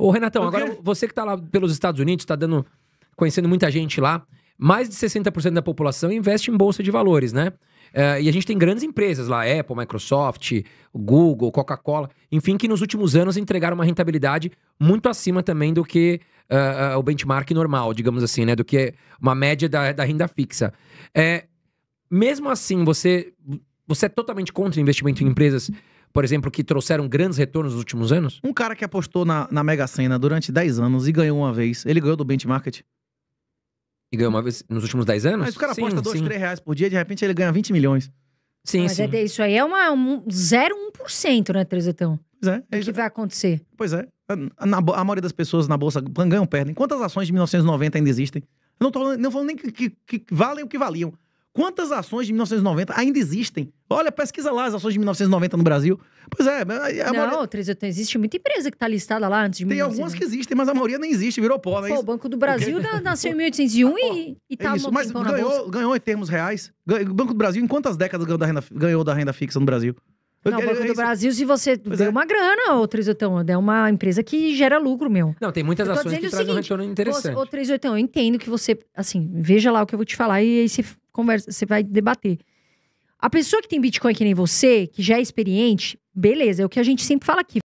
Ô, Renatão, agora você que tá lá pelos Estados Unidos, tá dando, conhecendo muita gente lá, mais de 60% da população investe em bolsa de valores, né? Uh, e a gente tem grandes empresas lá, Apple, Microsoft, Google, Coca-Cola, enfim, que nos últimos anos entregaram uma rentabilidade muito acima também do que uh, uh, o benchmark normal, digamos assim, né? Do que uma média da, da renda fixa. É, mesmo assim, você, você é totalmente contra investimento em empresas por exemplo, que trouxeram grandes retornos nos últimos anos? Um cara que apostou na, na Mega Sena durante 10 anos e ganhou uma vez, ele ganhou do benchmark. E ganhou uma vez nos últimos 10 anos? Mas o cara sim, aposta 2, 3 reais por dia, de repente ele ganha 20 milhões. Sim, Mas é sim. É, isso aí é uma, um 0,1%, né, Trezetão? Pois é. é o que vai acontecer. Pois é. Na, a maioria das pessoas na bolsa ganham ou perdem. Quantas ações de 1990 ainda existem? Eu não tô não falando nem que, que, que valem o que valiam. Quantas ações de 1990 ainda existem? Olha, pesquisa lá as ações de 1990 no Brasil. Pois é. A não, maioria... Três, existe muita empresa que está listada lá antes de Tem algumas que existem, mas a maioria nem existe, virou pó, né? Pô, o Banco do Brasil nasceu em 1801 ah, e, está é tá Mas ganhou, ganhou em termos reais. O Banco do Brasil, em quantas décadas ganhou da renda, ganhou da renda fixa no Brasil? Não, o Banco é do Brasil, se você deu é. uma grana, ô 38, é uma empresa que gera lucro, meu. Não, tem muitas ações que trazem seguinte, um retorno interessante. Ô eu entendo que você, assim, veja lá o que eu vou te falar e aí você conversa, você vai debater. A pessoa que tem Bitcoin que nem você, que já é experiente, beleza, é o que a gente sempre fala aqui.